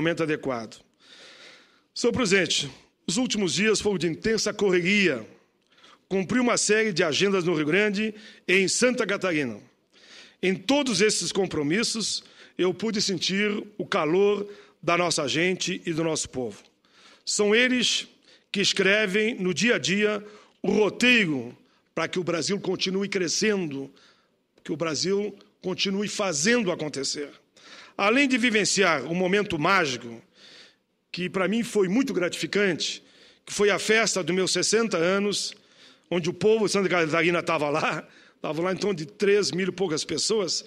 momento adequado. Senhor presidente, os últimos dias foram de intensa correria. Cumpri uma série de agendas no Rio Grande e em Santa Catarina. Em todos esses compromissos, eu pude sentir o calor da nossa gente e do nosso povo. São eles que escrevem no dia a dia o roteiro para que o Brasil continue crescendo, que o Brasil continue fazendo acontecer. Além de vivenciar um momento mágico, que para mim foi muito gratificante, que foi a festa dos meus 60 anos, onde o povo de Santa Catarina estava lá, estava lá em torno de 3 mil e poucas pessoas,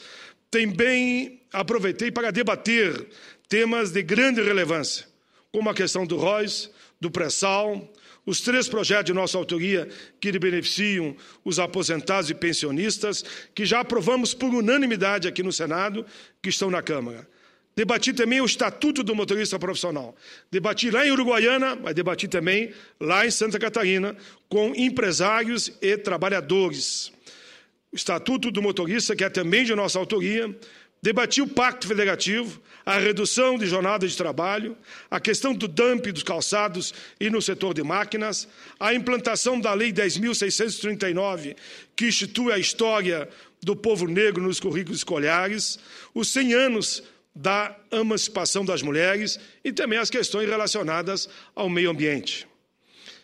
também aproveitei para debater temas de grande relevância, como a questão do ROIS, do pré-sal, os três projetos de nossa autoria que beneficiam os aposentados e pensionistas, que já aprovamos por unanimidade aqui no Senado, que estão na Câmara. Debati também o Estatuto do Motorista Profissional. Debati lá em Uruguaiana, mas debati também lá em Santa Catarina, com empresários e trabalhadores. O Estatuto do Motorista, que é também de nossa autoria, Debati o pacto federativo, a redução de jornada de trabalho, a questão do dump dos calçados e no setor de máquinas, a implantação da Lei 10.639, que institui a história do povo negro nos currículos escolares, os 100 anos da emancipação das mulheres e também as questões relacionadas ao meio ambiente.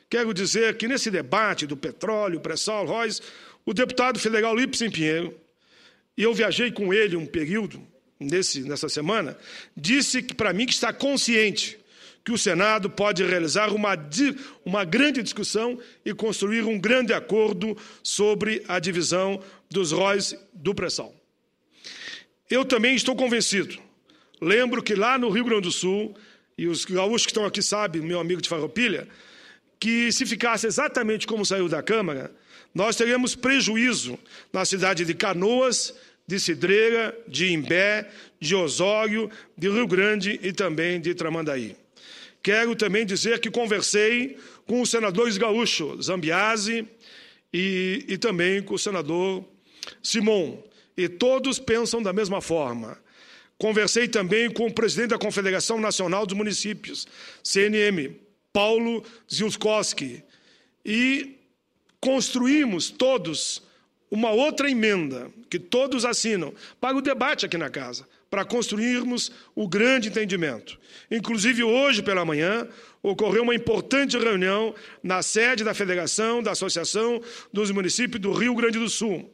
Quero dizer que nesse debate do petróleo, pré-sal, Royce, o deputado federal Lipsen Pinheiro e eu viajei com ele um período, nesse, nessa semana, disse que para mim que está consciente que o Senado pode realizar uma, uma grande discussão e construir um grande acordo sobre a divisão dos ROIs do pré-sal. Eu também estou convencido. Lembro que lá no Rio Grande do Sul, e os gaúchos que estão aqui sabem, meu amigo de Farroupilha, que se ficasse exatamente como saiu da Câmara, nós teríamos prejuízo na cidade de Canoas, de Cidreira, de Imbé, de Osório, de Rio Grande e também de Tramandaí. Quero também dizer que conversei com os senadores gaúcho Zambiase e, e também com o senador Simon, e todos pensam da mesma forma. Conversei também com o presidente da Confederação Nacional dos Municípios, CNM, Paulo Ziuskowski. E construímos todos uma outra emenda, que todos assinam, para o debate aqui na casa, para construirmos o grande entendimento. Inclusive, hoje pela manhã, ocorreu uma importante reunião na sede da Federação da Associação dos Municípios do Rio Grande do Sul,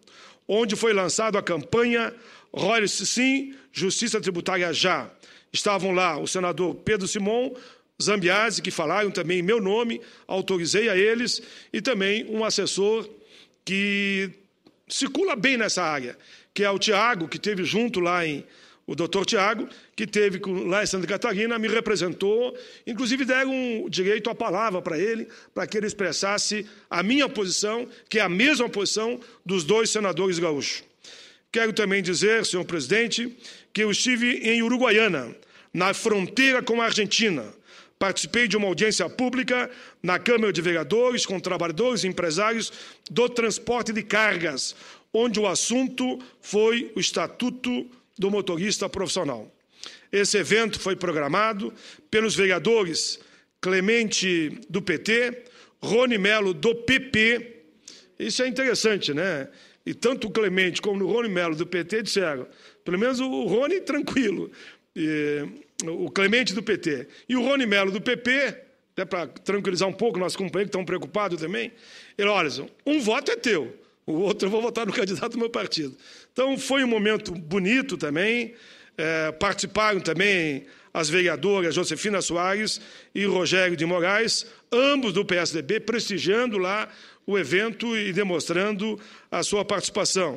onde foi lançada a campanha Royce Sim, Justiça Tributária Já. Estavam lá o senador Pedro Simon, Zambiase, que falaram também em meu nome, autorizei a eles, e também um assessor que circula bem nessa área, que é o Tiago, que teve junto lá em o doutor Tiago, que teve lá em Santa Catarina, me representou, inclusive deram um direito à palavra para ele, para que ele expressasse a minha posição, que é a mesma posição dos dois senadores gaúchos. Quero também dizer, senhor presidente, que eu estive em Uruguaiana, na fronteira com a Argentina, Participei de uma audiência pública na Câmara de Vereadores com trabalhadores e empresários do transporte de cargas, onde o assunto foi o Estatuto do Motorista Profissional. Esse evento foi programado pelos vereadores Clemente do PT, Rony Melo do PP. Isso é interessante, né? E tanto o Clemente como o Rony Melo do PT disseram, pelo menos o Rony tranquilo. E o Clemente do PT e o Rony Melo do PP, até para tranquilizar um pouco nossos companheiros que estão preocupados também, ele, olha, um voto é teu, o outro eu vou votar no candidato do meu partido. Então foi um momento bonito também, é, participaram também as vereadoras Josefina Soares e Rogério de Moraes, ambos do PSDB, prestigiando lá o evento e demonstrando a sua participação.